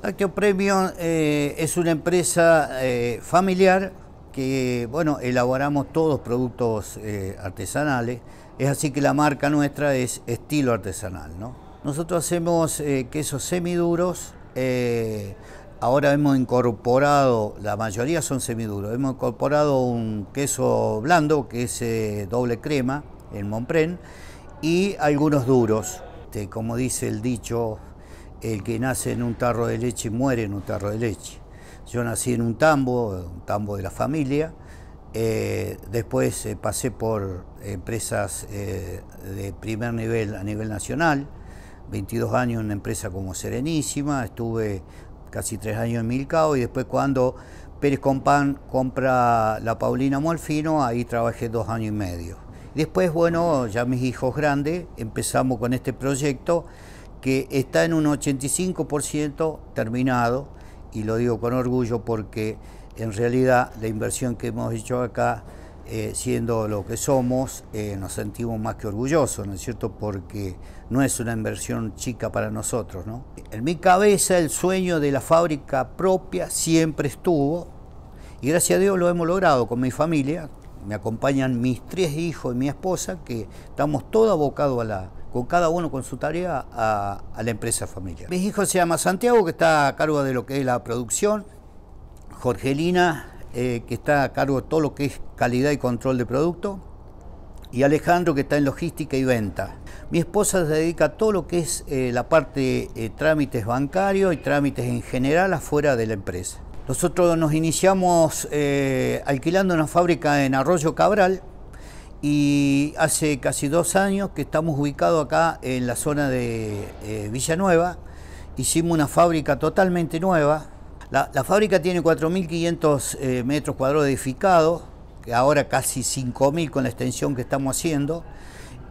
Actio Premium eh, es una empresa eh, familiar que, bueno, elaboramos todos productos eh, artesanales. Es así que la marca nuestra es estilo artesanal, ¿no? Nosotros hacemos quesos semiduros. ahora hemos incorporado, la mayoría son semiduros, hemos incorporado un queso blando que es doble crema, en Montpren, y algunos duros. Este, como dice el dicho, el que nace en un tarro de leche muere en un tarro de leche. Yo nací en un tambo, un tambo de la familia. Eh, después eh, pasé por empresas eh, de primer nivel a nivel nacional. 22 años en una empresa como Serenísima. Estuve casi tres años en Milcao y después cuando Pérez Compán compra la Paulina Molfino, ahí trabajé dos años y medio. Después, bueno, ya mis hijos grandes empezamos con este proyecto que está en un 85% terminado, y lo digo con orgullo porque en realidad la inversión que hemos hecho acá, eh, siendo lo que somos, eh, nos sentimos más que orgullosos, ¿no es cierto? Porque no es una inversión chica para nosotros, ¿no? En mi cabeza el sueño de la fábrica propia siempre estuvo, y gracias a Dios lo hemos logrado con mi familia, me acompañan mis tres hijos y mi esposa, que estamos todos abocados a la, con cada uno con su tarea a, la empresa familiar. Mis hijos se llama Santiago, que está a cargo de lo que es la producción, Jorgelina, eh, que está a cargo de todo lo que es calidad y control de producto, y Alejandro, que está en logística y venta. Mi esposa se dedica a todo lo que es eh, la parte eh, trámites bancarios y trámites en general afuera de la empresa. Nosotros nos iniciamos alquilando una fábrica en Arroyo Cabral, y hace casi dos años que estamos ubicados acá en la zona de eh, Villanueva. Hicimos una fábrica totalmente nueva. La, fábrica tiene 4.500 eh, metros cuadrados edificados, que ahora casi 5.000 con la extensión que estamos haciendo.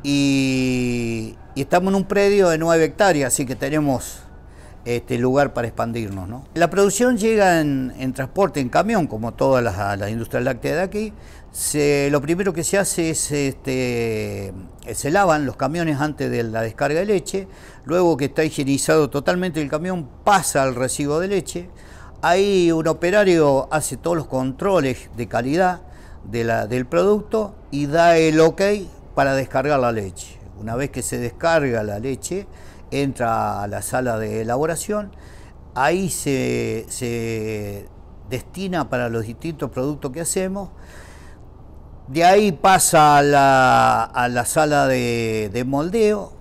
Y, y estamos en un predio de 9 hectáreas, así que tenemos este, lugar para expandirnos. ¿no? La producción llega en, transporte, en camión, como todas las, industrias lácteas de aquí. Se, lo primero que se hace es este, eh, se lavan los camiones antes de la descarga de leche, luego que está higienizado totalmente el camión pasa al recibo de leche, ahí un operario hace todos los controles de calidad de la, del producto y da el ok para descargar la leche. Una vez que se descarga la leche, entra a la sala de elaboración, ahí se, destina para los distintos productos que hacemos. De ahí pasa a la, sala de, moldeo,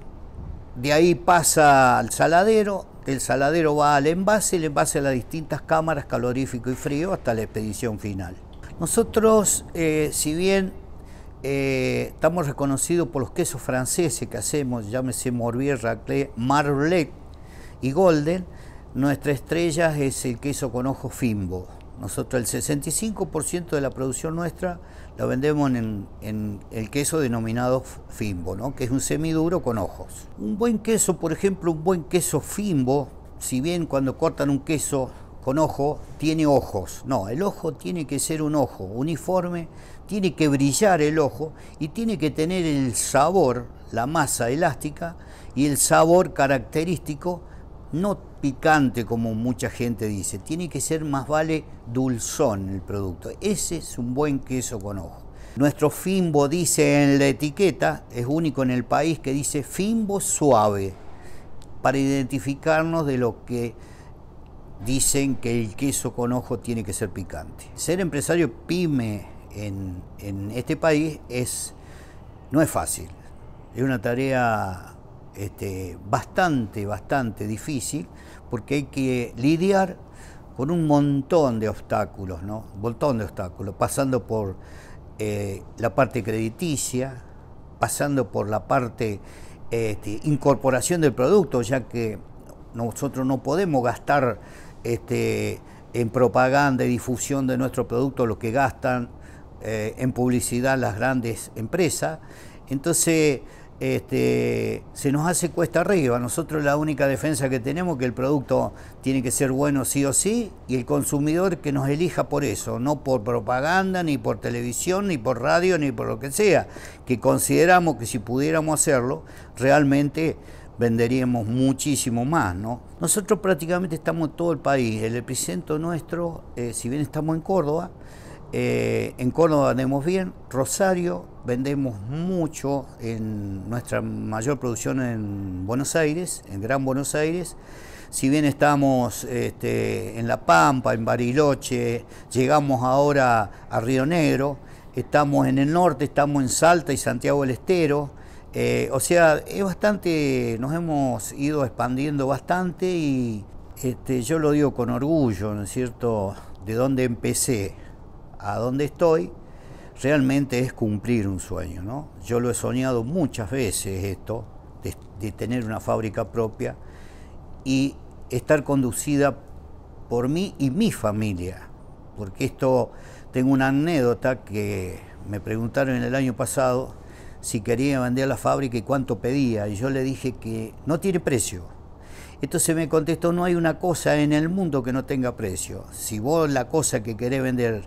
de ahí pasa al saladero, el saladero va al envase, el envase a las distintas cámaras calorífico y frío hasta la expedición final. Nosotros, eh, si bien eh, estamos reconocidos por los quesos franceses que hacemos, llámese Morbier, Raclette, Marblec y Golden. Nuestra estrella es el queso con ojos Fimbo. Nosotros el 65% de la producción nuestra la vendemos en, el queso denominado Fimbo, que es un semiduro con ojos. Un buen queso, por ejemplo, un buen queso Fimbo, si bien cuando cortan un queso con ojo tiene ojos. No, el ojo tiene que ser un ojo uniforme, tiene que brillar el ojo y tiene que tener el sabor, la masa elástica y el sabor característico, no picante como mucha gente dice, tiene que ser más vale dulzón el producto. Ese es un buen queso con ojo. Nuestro Fimbo dice en la etiqueta, es único en el país que dice Fimbo suave, para identificarnos de lo que dicen que el queso con ojo tiene que ser picante. Ser empresario pyme en, este país es, no es fácil. Es una tarea este, bastante, bastante difícil porque hay que lidiar con un montón de obstáculos, ¿no? Un montón de obstáculos, pasando por eh, la parte crediticia, pasando por la parte este, incorporación del producto, ya que nosotros no podemos gastar este, en propaganda y difusión de nuestro producto lo que gastan eh, en publicidad las grandes empresas. Entonces, este, se nos hace cuesta arriba. Nosotros la única defensa que tenemos es que el producto tiene que ser bueno sí o sí y el consumidor que nos elija por eso, no por propaganda, ni por televisión, ni por radio, ni por lo que sea, que consideramos que si pudiéramos hacerlo, realmente venderíamos muchísimo más, ¿no? Nosotros prácticamente estamos en todo el país. El epicentro nuestro, eh, si bien estamos en Córdoba, eh, en Córdoba vendemos bien, Rosario vendemos mucho, en nuestra mayor producción en Buenos Aires, en Gran Buenos Aires. Si bien estamos este, en La Pampa, en Bariloche, llegamos ahora a Río Negro, estamos en el norte, estamos en Salta y Santiago del Estero, eh, o sea, es bastante, nos hemos ido expandiendo bastante y este, yo lo digo con orgullo, ¿no es cierto? De dónde empecé a dónde estoy, realmente es cumplir un sueño, ¿no? Yo lo he soñado muchas veces esto, de, de tener una fábrica propia y estar conducida por mí y mi familia, porque esto, tengo una anécdota que me preguntaron en el año pasado, si quería vender la fábrica y cuánto pedía. Y yo le dije que no tiene precio. Entonces me contestó, no hay una cosa en el mundo que no tenga precio. Si vos la cosa que querés vender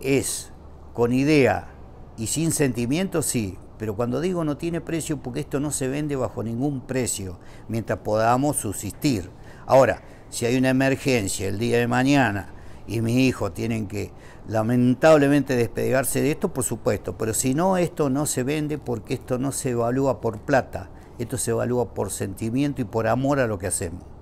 es con idea y sin sentimiento, sí. Pero cuando digo no tiene precio, porque esto no se vende bajo ningún precio, mientras podamos subsistir. Ahora, si hay una emergencia el día de mañana, y mi hijo tienen que lamentablemente despegarse de esto, por supuesto, pero si no, esto no se vende porque esto no se evalúa por plata, esto se evalúa por sentimiento y por amor a lo que hacemos.